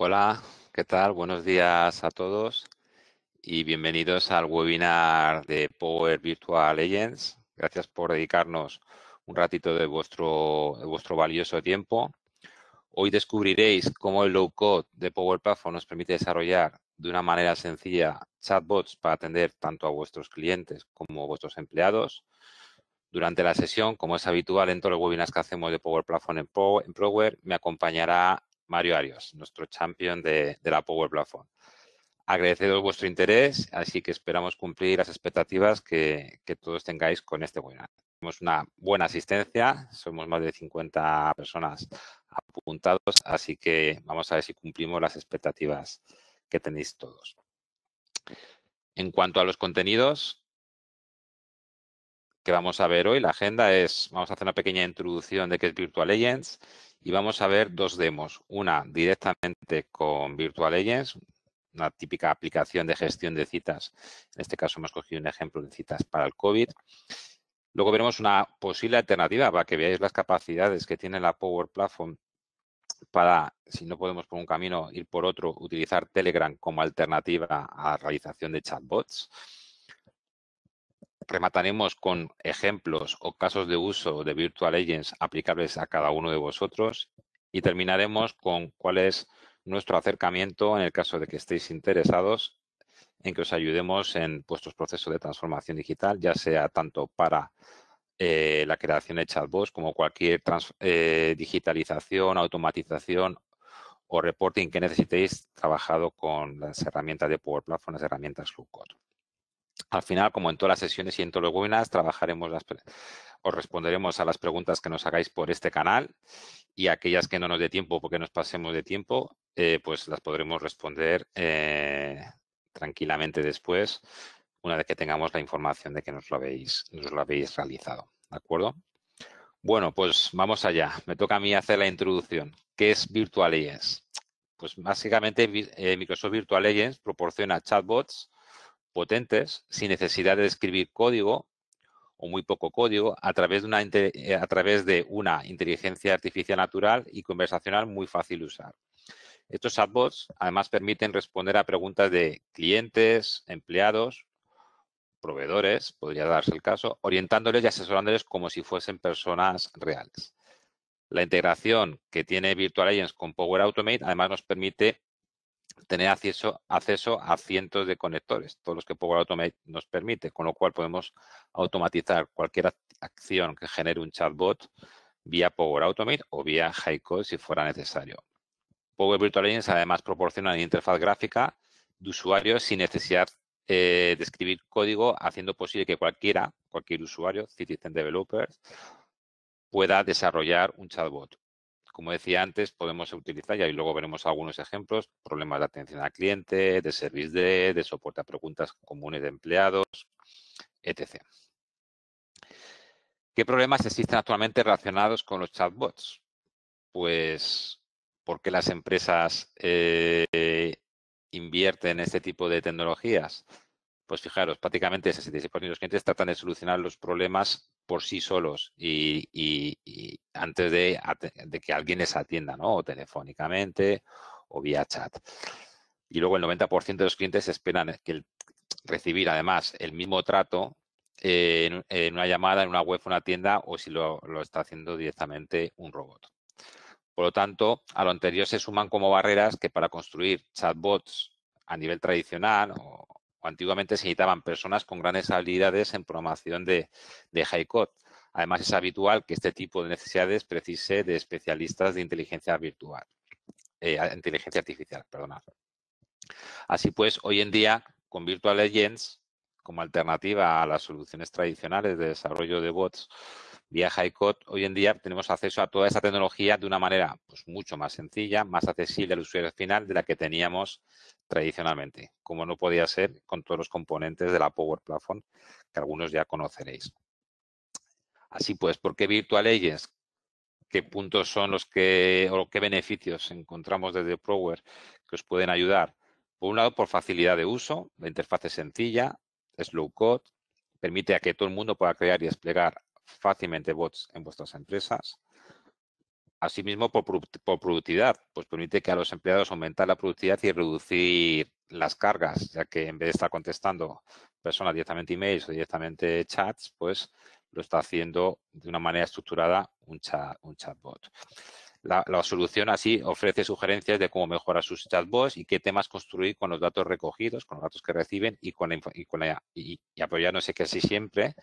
Hola, ¿qué tal? Buenos días a todos y bienvenidos al webinar de Power Virtual Agents. Gracias por dedicarnos un ratito de vuestro, vuestro valioso tiempo. Hoy descubriréis cómo el low code de Power Platform nos permite desarrollar de una manera sencilla chatbots para atender tanto a vuestros clientes como a vuestros empleados. Durante la sesión, como es habitual en todos los webinars que hacemos de Power Platform en Power, me acompañará Mario Arias, nuestro champion de, la Power Platform. Agradecedos vuestro interés, así que esperamos cumplir las expectativas que, todos tengáis con este webinar. Tenemos una buena asistencia, somos más de 50 personas apuntados, así que vamos a ver si cumplimos las expectativas que tenéis todos. En cuanto a los contenidos que vamos a ver hoy, la agenda es, vamos a hacer una pequeña introducción de qué es Virtual Agents, y vamos a ver dos demos. Una directamente con Virtual Agents, una típica aplicación de gestión de citas. En este caso hemos cogido un ejemplo de citas para el COVID. Luego veremos una posible alternativa para que veáis las capacidades que tiene la Power Platform para, si no podemos por un camino, ir por otro, utilizar Telegram como alternativa a la realización de chatbots remataremos con ejemplos o casos de uso de Virtual Agents aplicables a cada uno de vosotros y terminaremos con cuál es nuestro acercamiento en el caso de que estéis interesados en que os ayudemos en vuestros procesos de transformación digital, ya sea tanto para eh, la creación de chatbots como cualquier eh, digitalización, automatización o reporting que necesitéis trabajado con las herramientas de Power Platform, las herramientas low code. Al final, como en todas las sesiones y en todos los webinars, trabajaremos las, os responderemos a las preguntas que nos hagáis por este canal y aquellas que no nos dé tiempo porque nos pasemos de tiempo, eh, pues las podremos responder eh, tranquilamente después, una vez que tengamos la información de que nos lo habéis, nos realizado. ¿De acuerdo? Bueno, pues vamos allá. Me toca a mí hacer la introducción. ¿Qué es Virtual Agents? Pues básicamente eh, Microsoft Virtual Agents proporciona chatbots potentes sin necesidad de escribir código o muy poco código a través de una, eh, a través de una inteligencia artificial natural y conversacional muy fácil de usar. Estos chatbots además permiten responder a preguntas de clientes, empleados, proveedores, podría darse el caso, orientándoles y asesorándoles como si fuesen personas reales. La integración que tiene Virtual Agents con Power Automate además nos permite tener acceso, acceso a cientos de conectores, todos los que Power Automate nos permite, con lo cual podemos automatizar cualquier acción que genere un chatbot vía Power Automate o vía Hi-Code si fuera necesario. Power Virtual Agents además proporciona una interfaz gráfica de usuario sin necesidad eh, de escribir código, haciendo posible que cualquiera, cualquier usuario, citizen developers, pueda desarrollar un chatbot. Como decía antes, podemos utilizar, y luego veremos algunos ejemplos, problemas de atención al cliente, de servicio de, de soporte a preguntas comunes de empleados, etc. ¿Qué problemas existen actualmente relacionados con los chatbots? Pues, ¿por qué las empresas eh, invierten en este tipo de tecnologías? pues fijaros, prácticamente el 66% de los clientes tratan de solucionar los problemas por sí solos y, antes de, que alguien les atienda, ¿no? O telefónicamente o vía chat. Y luego el 90% de los clientes esperan que recibir además el mismo trato en, una llamada, en una web, una tienda o si lo, lo está haciendo directamente un robot. Por lo tanto, a lo anterior se suman como barreras que para construir chatbots a nivel tradicional o, antiguamente se necesitaban personas con grandes habilidades en programación de, de high code. Además, es habitual que este tipo de necesidades precise de especialistas de inteligencia virtual, eh, inteligencia artificial, Así pues, hoy en día, con Virtual Agents, como alternativa a las soluciones tradicionales de desarrollo de bots, Vía HiCode, hoy en día tenemos acceso a toda esa tecnología de una manera pues, mucho más sencilla, más accesible al usuario final de la que teníamos tradicionalmente, como no podía ser con todos los componentes de la Power Platform, que algunos ya conoceréis. Así pues, ¿por qué Virtual Agents? ¿Qué puntos son los que o qué beneficios encontramos desde Power que os pueden ayudar? Por un lado, por facilidad de uso, la interfaz es sencilla, es low code, permite a que todo el mundo pueda crear y desplegar fácilmente bots en vuestras empresas. Asimismo, por, productividad, pues permite que a los empleados aumentar la productividad y reducir las cargas, ya que en vez de estar contestando personas directamente emails o directamente chats, pues lo está haciendo de una manera estructurada un, un chatbot. La, solución así ofrece sugerencias de cómo mejorar sus chatbots y qué temas construir con los datos recogidos, con los datos que reciben y, con y, con la, y, y apoyándose casi siempre.